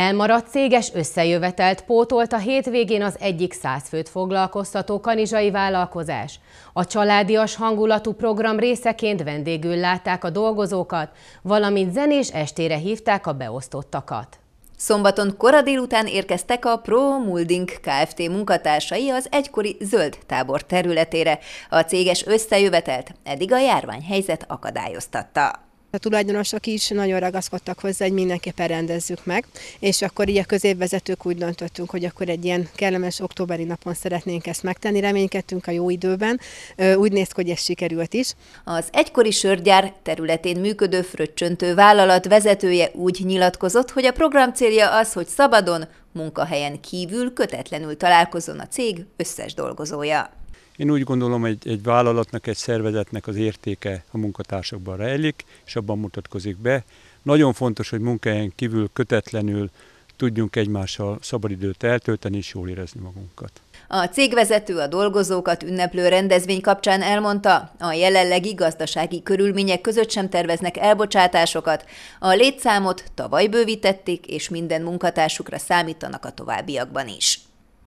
Elmaradt céges összejövetelt pótolt a hétvégén az egyik százfőt foglalkoztató kanizsai vállalkozás. A családias hangulatú program részeként vendégül látták a dolgozókat, valamint zenés estére hívták a beosztottakat. Szombaton kora délután érkeztek a Pro Molding Kft. munkatársai az egykori zöld tábor területére. A céges összejövetelt eddig a járványhelyzet akadályoztatta. A tulajdonosok is nagyon ragaszkodtak hozzá, hogy mindenképpen rendezzük meg, és akkor így a középvezetők úgy döntöttünk, hogy akkor egy ilyen kellemes októberi napon szeretnénk ezt megtenni, reménykedtünk a jó időben, úgy néz hogy ez sikerült is. Az egykori sörgyár területén működő fröccsöntő vállalat vezetője úgy nyilatkozott, hogy a program célja az, hogy szabadon, munkahelyen kívül kötetlenül találkozon a cég összes dolgozója. Én úgy gondolom, egy, egy vállalatnak, egy szervezetnek az értéke a munkatársakban rejlik, és abban mutatkozik be. Nagyon fontos, hogy munkahelyen kívül kötetlenül tudjunk egymással szabadidőt eltölteni és jól érezni magunkat. A cégvezető a dolgozókat ünneplő rendezvény kapcsán elmondta, a jelenlegi gazdasági körülmények között sem terveznek elbocsátásokat, a létszámot tavaly bővítették, és minden munkatársukra számítanak a továbbiakban is.